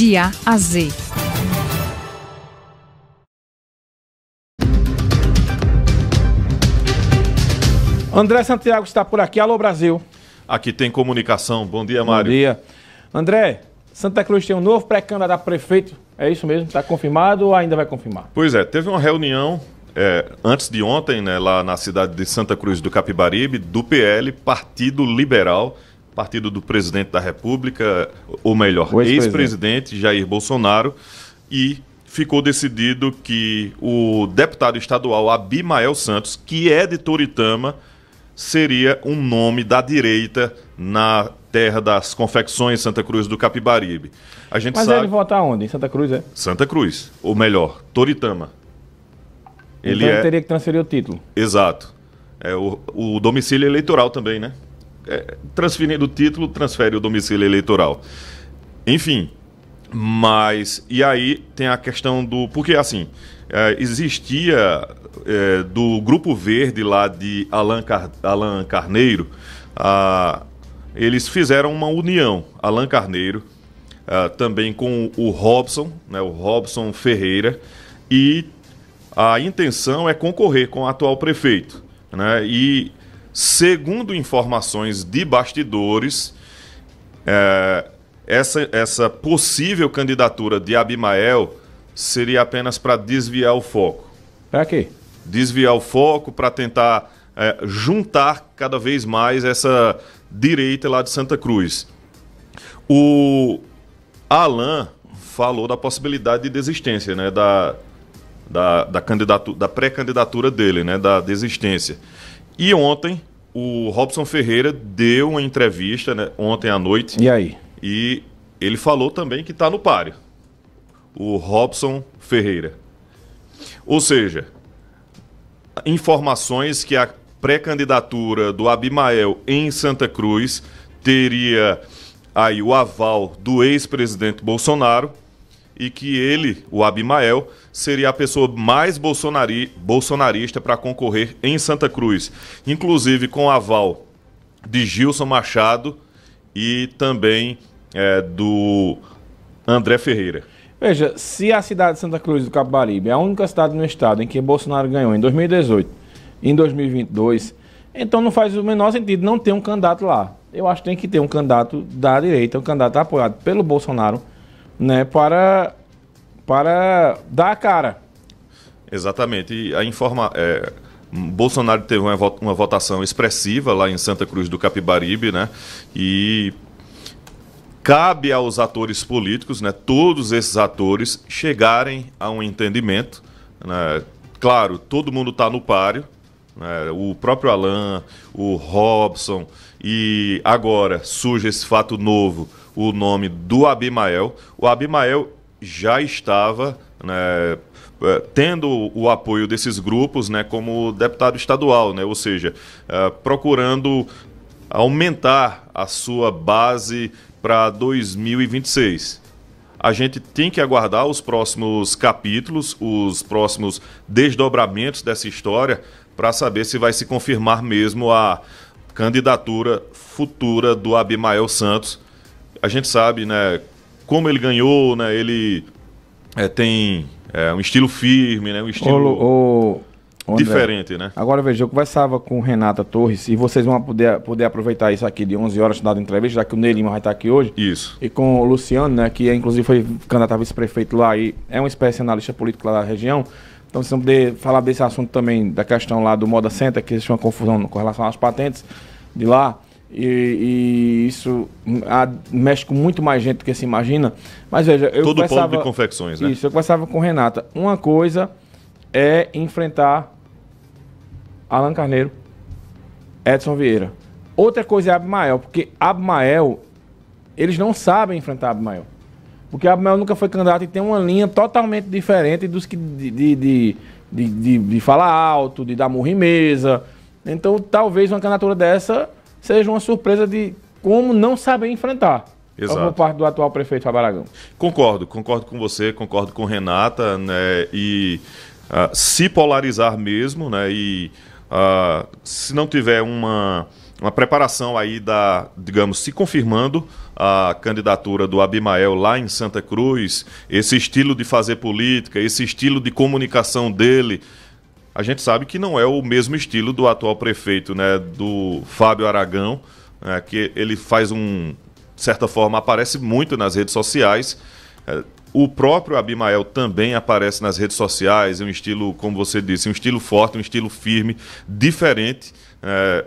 de A a Z. André Santiago está por aqui. Alô, Brasil. Aqui tem comunicação. Bom dia, Mário. Bom dia. André, Santa Cruz tem um novo pré-candidato prefeito. É isso mesmo? Está confirmado ou ainda vai confirmar? Pois é, teve uma reunião é, antes de ontem, né, lá na cidade de Santa Cruz do Capibaribe, do PL, Partido Liberal partido do presidente da República, ou melhor, ex-presidente ex Jair Bolsonaro, e ficou decidido que o deputado estadual Abimael Santos, que é de Toritama, seria um nome da direita na terra das confecções Santa Cruz do Capibaribe. A gente Mas sabe... ele vota onde? Em Santa Cruz, é? Santa Cruz, ou melhor, Toritama. Ele então ele é... teria que transferir o título. Exato. É o, o domicílio eleitoral também, né? é, transferindo o título, transfere o domicílio eleitoral. Enfim, mas. E aí tem a questão do. Porque, assim, é, existia é, do Grupo Verde lá de Alan, Car, Alan Carneiro, a, eles fizeram uma união. Alan Carneiro, a, também com o Robson, né, o Robson Ferreira, e a intenção é concorrer com o atual prefeito. Né, e Segundo informações de bastidores, é, essa, essa possível candidatura de Abimael seria apenas para desviar o foco. Para quê? Desviar o foco para tentar é, juntar cada vez mais essa direita lá de Santa Cruz. O Alan falou da possibilidade de desistência, né? Da, da, da, da pré-candidatura dele, né? Da desistência. E ontem, o Robson Ferreira deu uma entrevista, né, ontem à noite. E aí? E ele falou também que está no páreo. O Robson Ferreira. Ou seja, informações que a pré-candidatura do Abimael em Santa Cruz teria aí o aval do ex-presidente Bolsonaro e que ele, o Abimael, seria a pessoa mais bolsonari, bolsonarista para concorrer em Santa Cruz, inclusive com aval de Gilson Machado e também é, do André Ferreira. Veja, se a cidade de Santa Cruz do Cabo Baribe é a única cidade no estado em que Bolsonaro ganhou em 2018 e em 2022, então não faz o menor sentido não ter um candidato lá. Eu acho que tem que ter um candidato da direita, um candidato apoiado pelo Bolsonaro, né, para, para dar a cara. Exatamente. E a informa é, Bolsonaro teve uma, uma votação expressiva lá em Santa Cruz do Capibaribe, né? E cabe aos atores políticos, né, todos esses atores, chegarem a um entendimento. Né? Claro, todo mundo está no páreo, né? o próprio Alain, o Robson, e agora surge esse fato novo o nome do Abimael. O Abimael já estava né, é, tendo o apoio desses grupos né, como deputado estadual, né, ou seja, uh, procurando aumentar a sua base para 2026. A gente tem que aguardar os próximos capítulos, os próximos desdobramentos dessa história, para saber se vai se confirmar mesmo a candidatura futura do Abimael Santos a gente sabe, né, como ele ganhou, né? Ele é, tem é, um estilo firme, né? Um estilo o, o, diferente, né? Agora veja, eu conversava com Renata Torres e vocês vão poder, poder aproveitar isso aqui de 11 horas da entrevista, já que o Ney Lima vai estar aqui hoje. Isso. E com o Luciano, né? Que é, inclusive foi candidato a vice-prefeito lá e é uma espécie de analista político lá da região. Então vocês vão poder falar desse assunto também, da questão lá do Moda Center, que existe uma confusão com relação às patentes de lá. E, e isso a, mexe com muito mais gente do que se imagina. Mas veja, eu Todo povo de confecções, né? Isso, eu conversava com Renata. Uma coisa é enfrentar Alan Carneiro, Edson Vieira. Outra coisa é Abmael, porque Abmael, eles não sabem enfrentar Abmael. Porque Abmael nunca foi candidato e tem uma linha totalmente diferente dos que de, de, de, de, de falar alto, de dar murro em mesa. Então, talvez uma candidatura dessa seja uma surpresa de como não saber enfrentar. Exato. parte do atual prefeito Abaragão. Concordo, concordo com você, concordo com Renata, né? E uh, se polarizar mesmo, né? E uh, se não tiver uma, uma preparação aí da, digamos, se confirmando a candidatura do Abimael lá em Santa Cruz, esse estilo de fazer política, esse estilo de comunicação dele, a gente sabe que não é o mesmo estilo do atual prefeito, né, do Fábio Aragão, né, que ele faz um, de certa forma, aparece muito nas redes sociais. É, o próprio Abimael também aparece nas redes sociais, é um estilo, como você disse, um estilo forte, um estilo firme, diferente, é,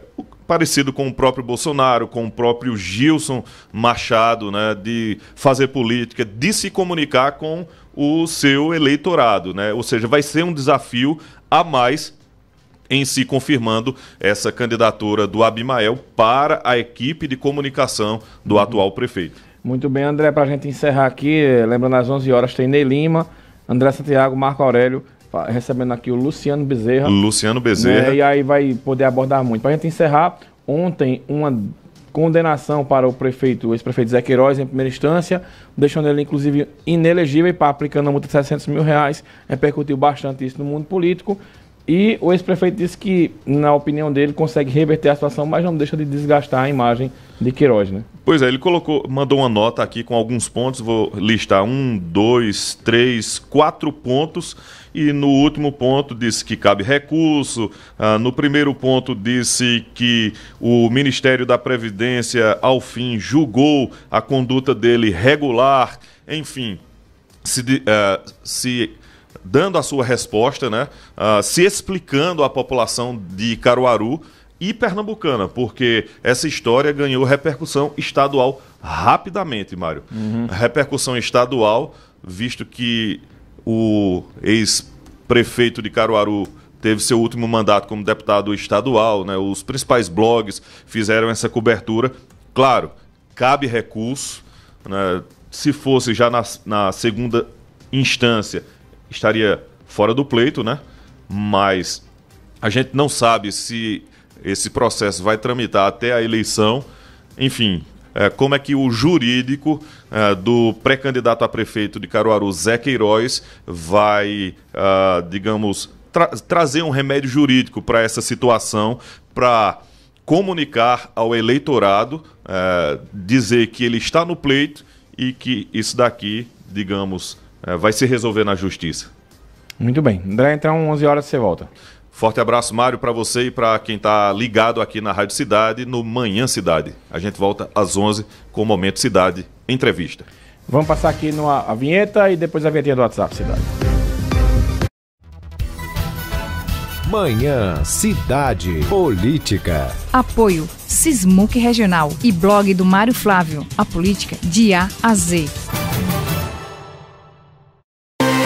parecido com o próprio Bolsonaro, com o próprio Gilson Machado, né, de fazer política, de se comunicar com o seu eleitorado, né? Ou seja, vai ser um desafio a mais em si confirmando essa candidatura do Abimael para a equipe de comunicação do uhum. atual prefeito. Muito bem, André, para a gente encerrar aqui, lembrando às 11 horas tem Ney Lima, André Santiago, Marco Aurélio, recebendo aqui o Luciano Bezerra. Luciano Bezerra. Né, e aí vai poder abordar muito. Para a gente encerrar, ontem uma condenação para o prefeito, ex-prefeito Zé Queiroz, em primeira instância, deixando ele, inclusive, inelegível e aplicando a multa de 700 mil reais. Repercutiu bastante isso no mundo político. E o ex-prefeito disse que, na opinião dele, consegue reverter a situação, mas não deixa de desgastar a imagem de Queiroz, né? Pois é, ele colocou, mandou uma nota aqui com alguns pontos, vou listar um, dois, três, quatro pontos. E no último ponto disse que cabe recurso. Ah, no primeiro ponto disse que o Ministério da Previdência, ao fim, julgou a conduta dele regular. Enfim, se, uh, se dando a sua resposta, né? Uh, se explicando à população de Caruaru e pernambucana, porque essa história ganhou repercussão estadual rapidamente, Mário. Uhum. Repercussão estadual, visto que o ex-prefeito de Caruaru teve seu último mandato como deputado estadual, né? Os principais blogs fizeram essa cobertura. Claro, cabe recurso, né? Se fosse já na, na segunda instância, estaria fora do pleito, né? Mas a gente não sabe se esse processo vai tramitar até a eleição. Enfim, é, como é que o jurídico é, do pré-candidato a prefeito de Caruaru, Zé Queiroz, vai, uh, digamos, tra trazer um remédio jurídico para essa situação, para comunicar ao eleitorado, é, dizer que ele está no pleito e que isso daqui, digamos, é, vai se resolver na justiça. Muito bem. André, então, 11 horas você volta. Forte abraço, Mário, para você e para quem está ligado aqui na Rádio Cidade, no Manhã Cidade. A gente volta às 11 com o Momento Cidade Entrevista. Vamos passar aqui numa, a vinheta e depois a vinheta do WhatsApp Cidade. Manhã Cidade Política. Apoio Sismuc Regional e blog do Mário Flávio. A política de A a Z.